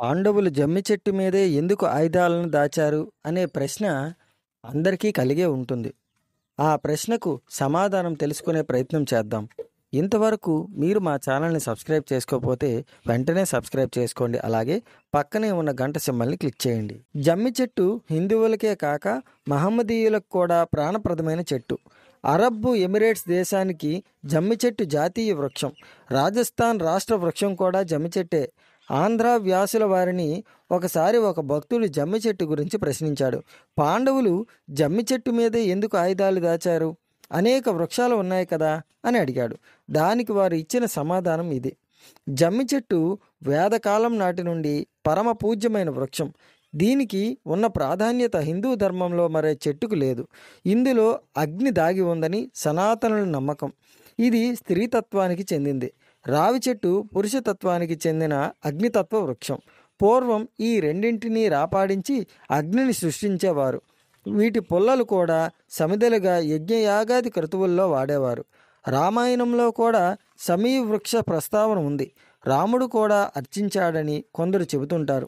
పాండవులు జమ్మి చెట్టు మీదే ఎందుకు ఆయుధాలను దాచారు అనే ప్రశ్న అందరికీ కలిగే ఉంటుంది ఆ ప్రశ్నకు సమాధానం తెలుసుకునే ప్రయత్నం చేద్దాం ఇంతవరకు మీరు మా ఛానల్ని సబ్స్క్రైబ్ చేసుకోకపోతే వెంటనే సబ్స్క్రైబ్ చేసుకోండి అలాగే పక్కనే ఉన్న గంట సింబల్ని క్లిక్ చేయండి జమ్మి చెట్టు హిందువులకే కాక మహమ్మదీయులకు కూడా ప్రాణప్రదమైన చెట్టు అరబ్బు ఎమిరేట్స్ దేశానికి జమ్మి చెట్టు జాతీయ వృక్షం రాజస్థాన్ రాష్ట్ర వృక్షం కూడా జమ్మి చెట్టే ఆంధ్ర వ్యాసుల వారిని ఒకసారి ఒక భక్తుడు జమ్మి చెట్టు గురించి ప్రశ్నించాడు పాండవులు జమ్మి చెట్టు మీదే ఎందుకు ఆయుధాలు దాచారు అనేక వృక్షాలు ఉన్నాయి కదా అని అడిగాడు దానికి వారు ఇచ్చిన సమాధానం ఇది జమ్మి చెట్టు వేదకాలం నాటి నుండి పరమ పూజ్యమైన వృక్షం దీనికి ఉన్న ప్రాధాన్యత హిందూ ధర్మంలో మరే చెట్టుకు లేదు ఇందులో అగ్ని దాగి ఉందని సనాతనుల నమ్మకం ఇది స్త్రీతత్వానికి చెందింది రావి చెట్టు పురుషతత్వానికి చెందిన అగ్నితత్వ వృక్షం పూర్వం ఈ రెండింటినీ రాపాడించి అగ్నిని సృష్టించేవారు వీటి పుల్లలు కూడా సమిదలుగా యజ్ఞయాగాది క్రతువుల్లో వాడేవారు రామాయణంలో కూడా సమీ వృక్ష ప్రస్తావన ఉంది రాముడు కూడా అర్చించాడని కొందరు చెబుతుంటారు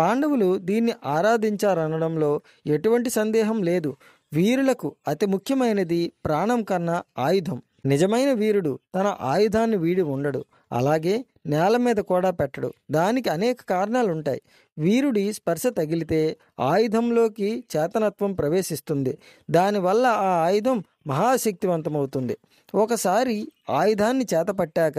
పాండవులు దీన్ని ఆరాధించారనడంలో ఎటువంటి సందేహం లేదు వీరులకు అతి ముఖ్యమైనది ప్రాణం కన్నా ఆయుధం నిజమైన వీరుడు తన ఆయుధాన్ని వీడి ఉండడు అలాగే నేల మీద కూడా పెట్టడు దానికి అనేక కారణాలు ఉంటాయి వీరుడి స్పర్శ తగిలితే ఆయుధంలోకి చేతనత్వం ప్రవేశిస్తుంది దానివల్ల ఆ ఆయుధం మహాశక్తివంతమవుతుంది ఒకసారి ఆయుధాన్ని చేతపట్టాక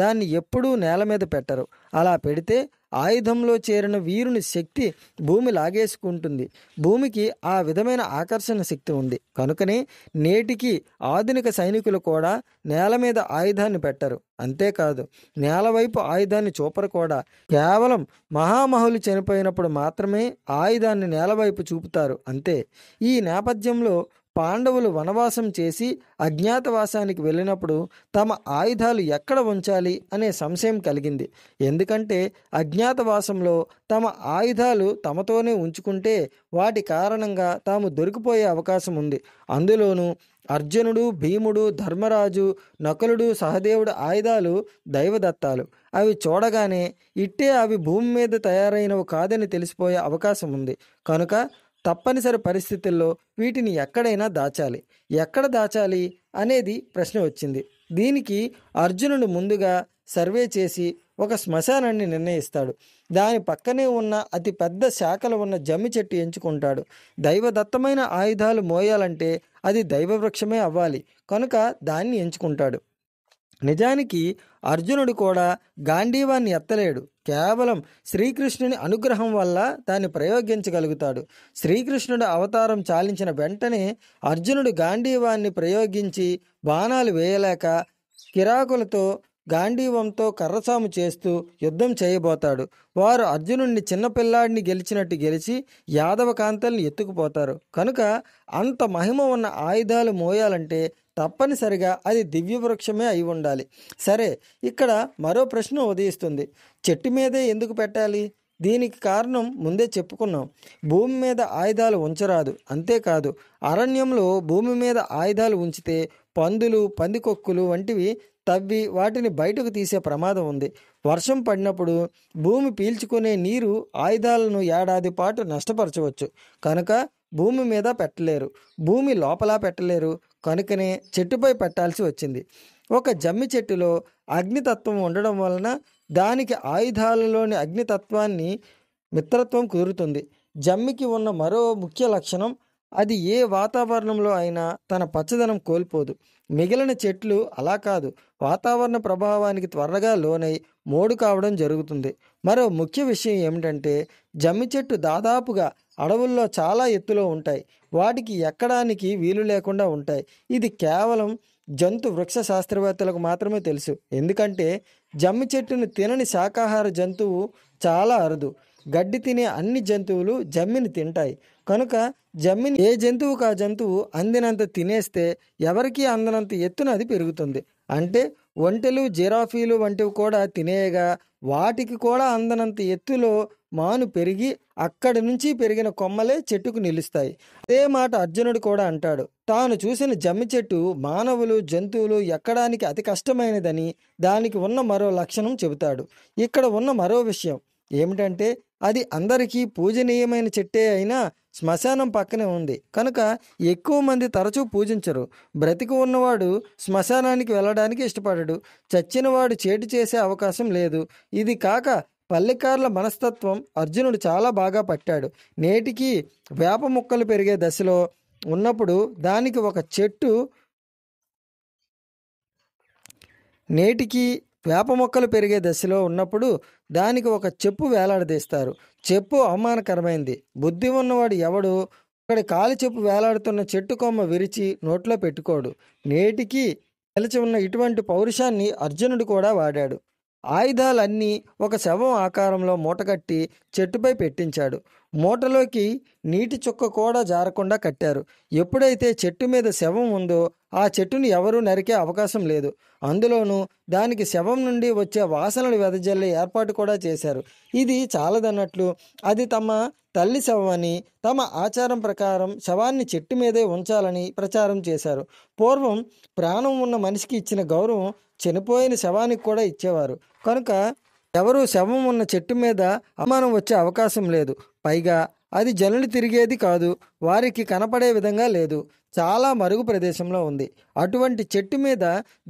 దాన్ని ఎప్పుడూ నేల మీద పెట్టరు అలా పెడితే ఆయుధంలో చేరిన వీరుని శక్తి భూమి లాగేసుకుంటుంది భూమికి ఆ విధమైన ఆకర్షణ శక్తి ఉంది కనుకనే నేటికి ఆధునిక సైనికులు కూడా నేల మీద ఆయుధాన్ని పెట్టరు అంతేకాదు నేల వైపు ఆయుధాన్ని చూపరు కూడా కేవలం మహామహులు చనిపోయినప్పుడు మాత్రమే ఆయుధాన్ని నేలవైపు చూపుతారు అంతే ఈ నేపథ్యంలో పాండవులు వనవాసం చేసి అజ్ఞాతవాసానికి వెళ్ళినప్పుడు తమ ఆయుధాలు ఎక్కడ ఉంచాలి అనే సంశయం కలిగింది ఎందుకంటే అజ్ఞాతవాసంలో తమ ఆయుధాలు తమతోనే ఉంచుకుంటే వాటి కారణంగా తాము దొరికిపోయే అవకాశం ఉంది అందులోనూ అర్జునుడు భీముడు ధర్మరాజు నకులుడు సహదేవుడు ఆయుధాలు దైవదత్తాలు అవి చూడగానే ఇట్టే అవి భూమి మీద తయారైనవి కాదని తెలిసిపోయే అవకాశం ఉంది కనుక తప్పనిసరి పరిస్థితుల్లో వీటిని ఎక్కడైనా దాచాలి ఎక్కడ దాచాలి అనేది ప్రశ్న వచ్చింది దీనికి అర్జునుడు ముందుగా సర్వే చేసి ఒక శ్మశానాన్ని నిర్ణయిస్తాడు దాని పక్కనే ఉన్న అతి పెద్ద శాఖలు ఉన్న జమ్మి చెట్టు ఎంచుకుంటాడు దైవదత్తమైన ఆయుధాలు మోయాలంటే అది దైవవృక్షమే అవ్వాలి కనుక దాన్ని ఎంచుకుంటాడు నిజానికి అర్జునుడు కూడా గాంధీవాన్ని ఎత్తలేడు కేవలం శ్రీకృష్ణుని అనుగ్రహం వల్ల దాన్ని ప్రయోగించగలుగుతాడు శ్రీకృష్ణుడు అవతారం చాలించిన వెంటనే అర్జునుడు గాంధీవాన్ని ప్రయోగించి బాణాలు వేయలేక కిరాకులతో గాంధీవంతో కర్రసాము చేస్తూ యుద్ధం చేయబోతాడు వారు అర్జునుడిని చిన్నపిల్లాడిని గెలిచినట్టు గెలిచి యాదవ కాంతల్ని ఎత్తుకుపోతారు కనుక అంత మహిమ ఉన్న ఆయుధాలు మోయాలంటే తప్పనిసరిగా అది దివ్యవృక్షమే అయి ఉండాలి సరే ఇక్కడ మరో ప్రశ్న ఉదయిస్తుంది చెట్టు మీదే ఎందుకు పెట్టాలి దీనికి కారణం ముందే చెప్పుకున్నాం భూమి మీద ఆయుధాలు ఉంచరాదు అంతేకాదు అరణ్యంలో భూమి మీద ఆయుధాలు ఉంచితే పందులు పందికొక్కులు వంటివి తవ్వి వాటిని బయటకు తీసే ప్రమాదం ఉంది వర్షం పడినప్పుడు భూమి పీల్చుకునే నీరు ఆయుధాలను ఏడాది పాటు నష్టపరచవచ్చు కనుక భూమి మీద పెట్టలేరు భూమి లోపల పెట్టలేరు కనుకనే చెట్టుపై పెట్టాల్సి వచ్చింది ఒక జమ్మి చెట్టులో అగ్నితత్వం ఉండడం వలన దానికి ఆయుధాలలోని అగ్నితత్వాన్ని మిత్రత్వం కుదురుతుంది జమ్మికి ఉన్న మరో ముఖ్య లక్షణం అది ఏ వాతావరణంలో అయినా తన పచ్చదనం కోల్పోదు మిగిలిన చెట్లు అలా కాదు వాతావరణ ప్రభావానికి త్వరగా లోనై మోడు కావడం జరుగుతుంది మరో ముఖ్య విషయం ఏమిటంటే జమ్మి చెట్టు దాదాపుగా అడవుల్లో చాలా ఎత్తులో ఉంటాయి వాటికి ఎక్కడానికి వీలు లేకుండా ఉంటాయి ఇది కేవలం జంతు వృక్ష శాస్త్రవేత్తలకు మాత్రమే తెలుసు ఎందుకంటే జమ్మి చెట్టును తినని శాకాహార జంతువు చాలా అరుదు గడ్డి తినే అన్ని జంతువులు జమ్మిని తింటాయి కనుక జమ్మిని ఏ జంతువుకు ఆ జంతువు అందినంత తినేస్తే ఎవరికి అందనంత ఎత్తున అది పెరుగుతుంది అంటే ఒంటెలు జిరాఫీలు వంటివి కూడా తినేయగా వాటికి కూడా అందనంత ఎత్తులో మాను పెరిగి అక్కడి నుంచి పెరిగిన కొమ్మలే చెట్టుకు నిలుస్తాయి అదే మాట అర్జునుడు కూడా అంటాడు తాను చూసిన జమ్మి చెట్టు మానవులు జంతువులు ఎక్కడానికి అతి కష్టమైనదని దానికి ఉన్న మరో లక్షణం చెబుతాడు ఇక్కడ ఉన్న మరో విషయం ఏమిటంటే అది అందరికీ పూజనీయమైన చెట్టే అయినా శ్మశానం పక్కనే ఉంది కనుక ఎక్కువ మంది తరచూ పూజించరు బ్రతికి ఉన్నవాడు శ్మశానానికి వెళ్ళడానికి ఇష్టపడడు చచ్చినవాడు చేటు చేసే అవకాశం లేదు ఇది కాక పల్లెకారుల మనస్తత్వం అర్జునుడు చాలా బాగా పట్టాడు నేటికి వేప ముక్కలు పెరిగే దశలో ఉన్నప్పుడు దానికి ఒక చెట్టు నేటికి వేప మొక్కలు పెరిగే దశలో ఉన్నప్పుడు దానికి ఒక చెప్పు వేలాడదీస్తారు చెప్పు అవమానకరమైంది బుద్ధి ఉన్నవాడు ఎవడు అక్కడి కాలు చెప్పు వేలాడుతున్న చెట్టు కొమ్మ విరిచి నోట్లో పెట్టుకోడు నేటికి తెలిచి ఉన్న ఇటువంటి పౌరుషాన్ని అర్జునుడు కూడా వాడాడు ఆయుధాలన్నీ ఒక శవం ఆకారంలో మూటకట్టి చెట్టుపై పెట్టించాడు మూటలోకి నీటి చుక్క కూడా జారకుండా కట్టారు ఎప్పుడైతే చెట్టు మీద శవం ఉందో ఆ చెట్టును ఎవరూ నరికే అవకాశం లేదు అందులోనూ దానికి శవం నుండి వచ్చే వాసనలు వెదజల్లే ఏర్పాటు కూడా చేశారు ఇది చాలదన్నట్లు అది తమ తల్లి శవమని తమ ఆచారం ప్రకారం శవాన్ని చెట్టు మీదే ఉంచాలని ప్రచారం చేశారు పూర్వం ప్రాణం ఉన్న మనిషికి ఇచ్చిన గౌరవం చనిపోయిన శవానికి కూడా ఇచ్చేవారు కనుక ఎవరు శవం ఉన్న చెట్టు మీద అవమానం వచ్చే అవకాశం లేదు పైగా అది జనులు తిరిగేది కాదు వారికి కనపడే విధంగా లేదు చాలా మరుగు ప్రదేశంలో ఉంది అటువంటి చెట్టు మీద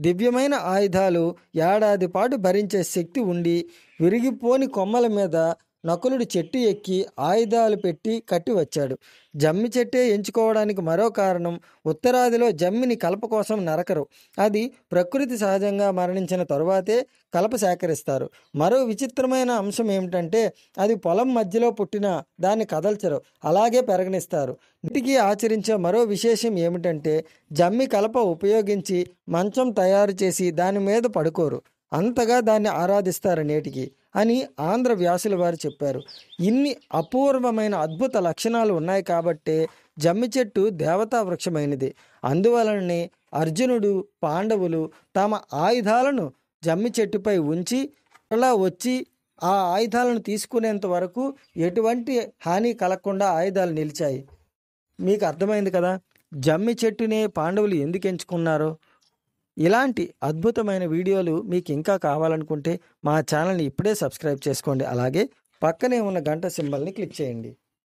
దివ్యమైన ఆయుధాలు ఏడాది పాటు భరించే శక్తి ఉండి విరిగిపోని కొమ్మల మీద నకులుడు చెట్టు ఎక్కి ఆయుధాలు పెట్టి కట్టి వచ్చాడు జమ్మి చెట్టే ఎంచుకోవడానికి మరో కారణం ఉత్తరాదిలో జమ్మిని కలప కోసం నరకరు అది ప్రకృతి సహజంగా మరణించిన తరువాతే కలప సేకరిస్తారు మరో విచిత్రమైన అంశం ఏమిటంటే అది పొలం మధ్యలో పుట్టిన దాన్ని కదల్చరు అలాగే పెరగనిస్తారు ఇంటికి ఆచరించే మరో విశేషం ఏమిటంటే జమ్మి కలప ఉపయోగించి మంచం తయారు చేసి దాని మీద పడుకోరు అంతగా దాన్ని ఆరాధిస్తారు నేటికి అని ఆంధ్ర వ్యాసుల వారు చెప్పారు ఇన్ని అపూర్వమైన అద్భుత లక్షణాలు ఉన్నాయి కాబట్టే జమ్మి చెట్టు దేవతా వృక్షమైనది అందువలనే అర్జునుడు పాండవులు తమ ఆయుధాలను జమ్మి చెట్టుపై ఉంచి అలా వచ్చి ఆ ఆయుధాలను తీసుకునేంత వరకు ఎటువంటి హాని కలగకుండా ఆయుధాలు నిలిచాయి మీకు అర్థమైంది కదా జమ్మి చెట్టునే పాండవులు ఎందుకు ఎంచుకున్నారో ఇలాంటి అద్భుతమైన వీడియోలు మీకు ఇంకా కావాలనుకుంటే మా ఛానల్ని ఇప్పుడే సబ్స్క్రైబ్ చేసుకోండి అలాగే పక్కనే ఉన్న గంట సింబల్ని క్లిక్ చేయండి